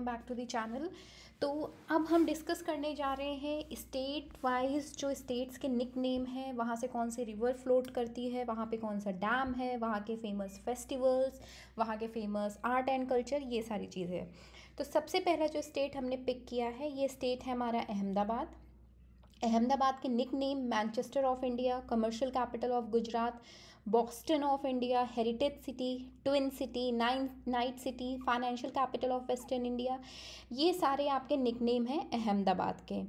welcome back to the channel तो अब हम डिस्कस करने जा रहे हैं स्टेट वाइज जो स्टेट्स के निक नेम हैं वहाँ से कौन से रिवर फ्लोट करती है वहाँ पे कौन सा डैम है वहाँ के फेमस फेस्टिवल्स वहाँ के फेमस आर्ट एंड कल्चर ये सारी चीज़ें तो सबसे पहला जो स्टेट हमने पिक किया है ये स्टेट है हमारा अहमदाबाद अहमदाबाद के nick name Manchester of India commercial capital of Gujarat Boston of India heritage city twin city nine night city financial capital of western India ये सारे आपके निकनेम हैं अहमदाबाद के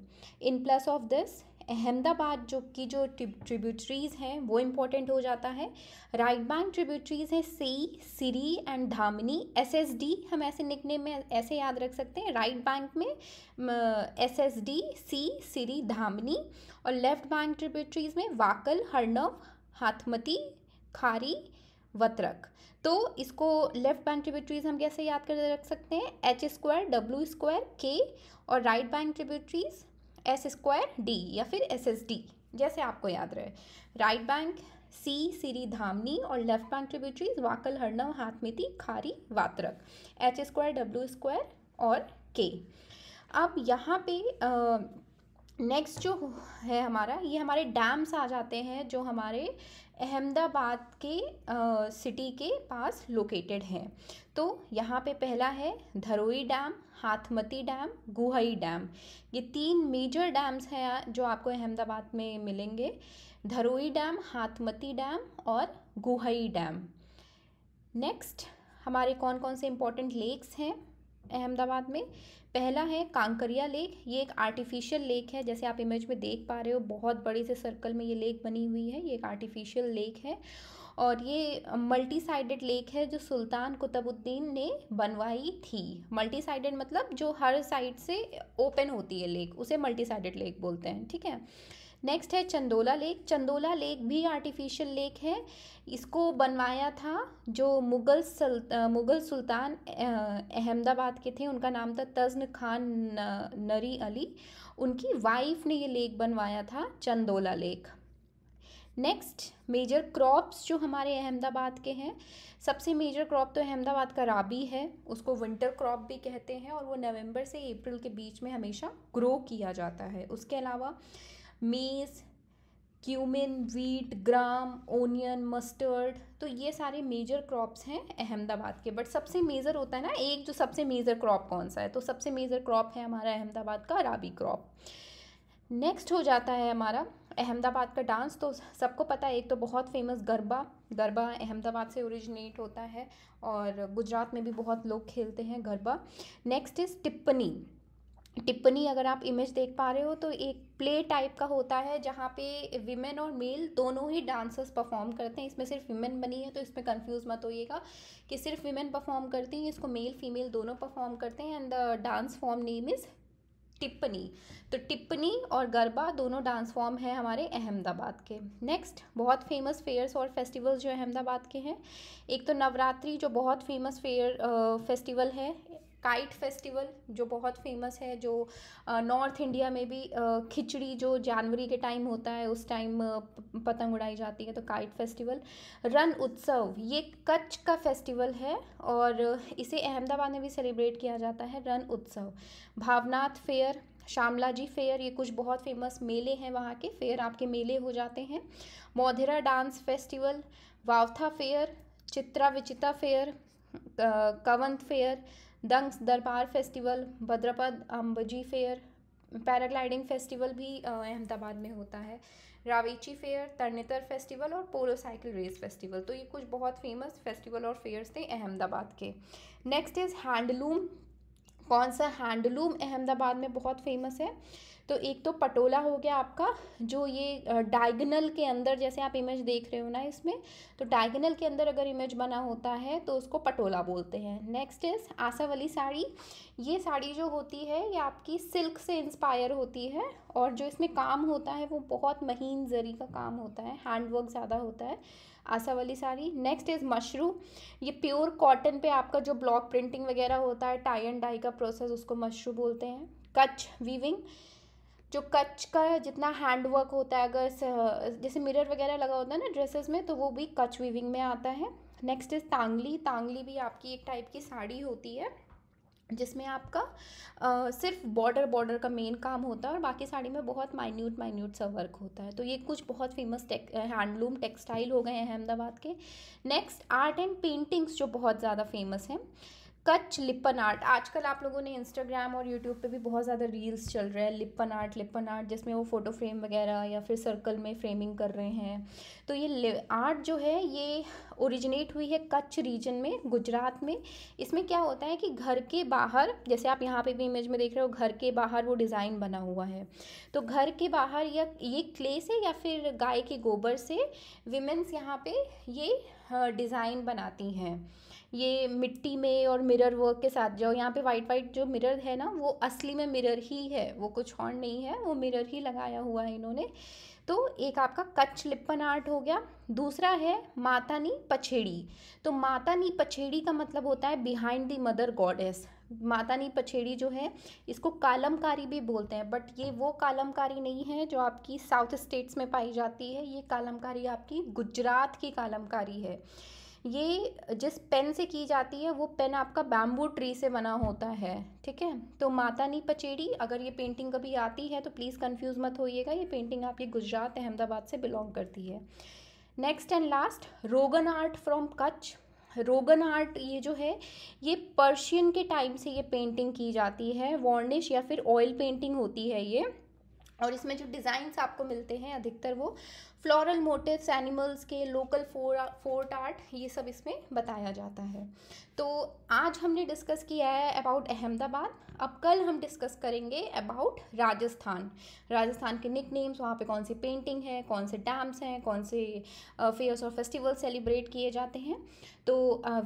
इन प्लस ऑफ दिस अहमदाबाद जो की जो ट्रिब्यूटरीज हैं वो इम्पोर्टेंट हो जाता है राइट बैंक ट्रिब्यूटरीज हैं सी सिरी and Dhamni S S D हम ऐसे निकने में ऐसे याद रख सकते हैं राइट बैंक में एस एस डी सी सिरी धामनी और लेफ्ट बैंक ट्रिब्यूटरीज में वाकल हरनव हाथमती खारी वत्रक तो इसको लेफ्ट बैंक ट्रिब्यूटरीज हम कैसे याद कर रख सकते हैं H square W square K और right bank tributaries S square D या फिर एस एस डी जैसे आपको याद रहे राइट बैंक सी सीरी धामनी और left bank tributaries Vakal Harnav थी Khari Watrak H square W square और के अब यहाँ पे आ, नेक्स्ट जो है हमारा ये हमारे डैम्स आ जाते हैं जो हमारे अहमदाबाद के सिटी के पास लोकेटेड हैं तो यहाँ पे पहला है Dharoi dam Hathmati dam Guhai dam ये तीन मेजर डैम्स हैं जो आपको अहमदाबाद में मिलेंगे धरोई डैम हाथमती डैम और गुहई डैम नेक्स्ट हमारे कौन कौन से इम्पोर्टेंट लेक्स हैं अहमदाबाद में पहला है कांकरिया लेक ये एक आर्टिफिशियल लेक है जैसे आप इमेज में देख पा रहे हो बहुत बड़ी से सर्कल में ये लेक बनी हुई है ये एक आर्टिफिशियल लेक है और ये मल्टी साइडेड लेक है जो सुल्तान कुतुबुद्दीन ने बनवाई थी मल्टी साइडेड मतलब जो हर साइड से ओपन होती है लेक उसे मल्टी साइडेड लेक बोलते हैं ठीक है नेक्स्ट है चंदोला लेक चंदोला लेक भी आर्टिफिशियल लेक है इसको बनवाया था जो मुग़ल सल मुग़ल सुल्तान अहमदाबाद के थे उनका नाम था तजन खान न, नरी अली उनकी वाइफ ने ये लेक बनवाया था Chandola lake next major crops जो हमारे अहमदाबाद के हैं सबसे मेजर क्रॉप तो अहमदाबाद का राबी है उसको विंटर क्रॉप भी कहते हैं और वो नवंबर से अप्रैल के बीच में हमेशा ग्रो किया जाता है उसके अलावा maize cumin wheat gram onion mustard तो ये सारे मेजर क्रॉप्स हैं अहमदाबाद के बट सबसे मेजर होता है ना एक जो सबसे मेजर क्रॉप कौन सा है तो सबसे मेजर क्रॉप है हमारा अहमदाबाद का राबी क्रॉप नेक्स्ट हो जाता है हमारा अहमदाबाद का डांस तो सबको पता है एक तो बहुत फेमस गरबा गरबा अहमदाबाद से ओरिजिनेट होता है और गुजरात में भी बहुत लोग खेलते हैं गरबा नेक्स्ट इज़ टिप्पणी टिप्पणी अगर आप इमेज देख पा रहे हो तो एक प्ले टाइप का होता है जहाँ पे विमेन और मेल दोनों ही डांसर्स परफॉर्म करते हैं इसमें सिर्फ विमेन बनी है तो इसमें कंफ्यूज मत होइएगा कि सिर्फ विमेन परफॉर्म करती हैं इसको मेल फीमेल दोनों परफॉर्म करते हैं and the dance form name is Tippani तो टिप्पणी और गरबा दोनों डांस फॉर्म हैं हमारे अहमदाबाद के नेक्स्ट बहुत फेमस फेयर्स और फेस्टिवल्स जो अहमदाबाद के हैं एक तो नवरात्रि जो बहुत फेमस फेयर फेस्टिवल है काइट फेस्टिवल जो बहुत फेमस है जो नॉर्थ इंडिया में भी खिचड़ी जो जनवरी के टाइम होता है उस टाइम पतंग उड़ाई जाती है तो काइट फेस्टिवल रन उत्सव ये कच्छ का फेस्टिवल है और इसे अहमदाबाद में भी सेलिब्रेट किया जाता है रन उत्सव भावनाथ फेयर शामला जी फेयर ये कुछ बहुत फेमस मेले हैं वहाँ के फेयर आपके मेले हो जाते हैं Modhera dance festival Vautha fair Chitra Vichitra fair Kavant fair Dangs Darbar festival Bhadrapad Ambaji fair paragliding festival भी अहमदाबाद में होता है रावेची फेयर तरनेतर फेस्टिवल और पोलो साइकिल रेस फेस्टिवल तो ये कुछ बहुत फेमस फेस्टिवल और फेयर्स थे अहमदाबाद के नेक्स्ट इज़ हैंडलूम कौन सा हैंडलूम अहमदाबाद में बहुत फेमस है तो एक तो पटोला हो गया आपका जो ये डायगनल के अंदर जैसे आप इमेज देख रहे हो ना इसमें तो डायगनल के अंदर अगर इमेज बना होता है तो उसको पटोला बोलते हैं नेक्स्ट इज आसा वाली साड़ी ये साड़ी जो होती है ये आपकी सिल्क से इंस्पायर होती है और जो इसमें काम होता है वो बहुत महीन जरी का काम होता है हैंडवर्क ज़्यादा होता है आसा वाली साड़ी नेक्स्ट इज़ मशरू ये प्योर कॉटन पे आपका जो ब्लॉक प्रिंटिंग वगैरह होता है टाई एंड डाई का प्रोसेस उसको मशरू बोलते हैं कच्छ वीविंग जो कच का जितना हैंड वर्क होता है अगर जैसे मिरर वगैरह लगा होता है ना ड्रेसेस में तो वो भी कच वीविंग में आता है नेक्स्ट इज़ तांगली तांगली भी आपकी एक टाइप की साड़ी होती है जिसमें आपका आ, सिर्फ बॉर्डर बॉर्डर का मेन काम होता है और बाकी साड़ी में बहुत माइन्यूट माइन्यूट सा वर्क होता है तो ये कुछ बहुत फेमस टेक हैंडलूम टेक्सटाइल हो गए हैं अहमदाबाद के नेक्स्ट आर्ट एंड पेंटिंग्स जो बहुत ज़्यादा फेमस हैं कच्छ लिपन आर्ट आजकल आप लोगों ने इंस्टाग्राम और यूट्यूब पे भी बहुत ज़्यादा रील्स चल रहे हैं लिपन आर्ट लिपन आर्ट जिसमें वो फ़ोटो फ्रेम वगैरह या फिर सर्कल में फ्रेमिंग कर रहे हैं तो ये आर्ट जो है ये ओरिजिनेट हुई है कच्छ रीजन में गुजरात में इसमें क्या होता है कि घर के बाहर जैसे आप यहाँ पे भी इमेज में देख रहे हो घर के बाहर वो डिज़ाइन बना हुआ है तो घर के बाहर या ये क्ले से या फिर गाय के गोबर से विमेंस यहाँ पे ये डिज़ाइन हाँ, बनाती हैं ये मिट्टी में और मिरर वर्क के साथ जाओ यहाँ पे वाइट वाइट जो मिरर है ना वो असली में मिरर ही है वो कुछ और नहीं है वो मिरर ही लगाया हुआ है इन्होंने तो एक आपका कच्छ लिप्पन आर्ट हो गया दूसरा है मातानी पछेड़ी तो मातानी पछेड़ी का मतलब होता है behind the mother goddess Mata ni Pachedi जो है इसको कालमकारी भी बोलते हैं बट ये वो कालमकारी नहीं है जो आपकी साउथ स्टेट्स में पाई जाती है ये कालमकारी आपकी गुजरात की कालमकारी है ये जिस पेन से की जाती है वो पेन आपका बैम्बू ट्री से बना होता है ठीक है तो माता नी पचेड़ी अगर ये पेंटिंग कभी आती है तो प्लीज़ कंफ्यूज मत होइएगा ये पेंटिंग आपकी गुजरात अहमदाबाद से बिलोंग करती है next and last Rogan art from Kutch Rogan art ये जो है ये पर्शियन के टाइम से ये पेंटिंग की जाती है वॉर्निश या फिर ऑयल पेंटिंग होती है ये और इसमें जो डिज़ाइंस आपको मिलते हैं अधिकतर वो फ्लोरल मोटिव्स एनिमल्स के लोकल फोर फोर्ट आर्ट ये सब इसमें बताया जाता है तो आज हमने डिस्कस किया है अबाउट अहमदाबाद अब कल हम डिस्कस करेंगे अबाउट राजस्थान राजस्थान के निक नेम्स वहाँ पर कौन सी पेंटिंग है कौन से डैम्स हैं कौन से फेयर्स और फेस्टिवल सेलिब्रेट किए जाते हैं तो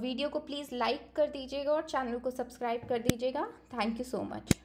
वीडियो को प्लीज़ लाइक कर दीजिएगा और चैनल को सब्सक्राइब कर दीजिएगा थैंक यू सो मच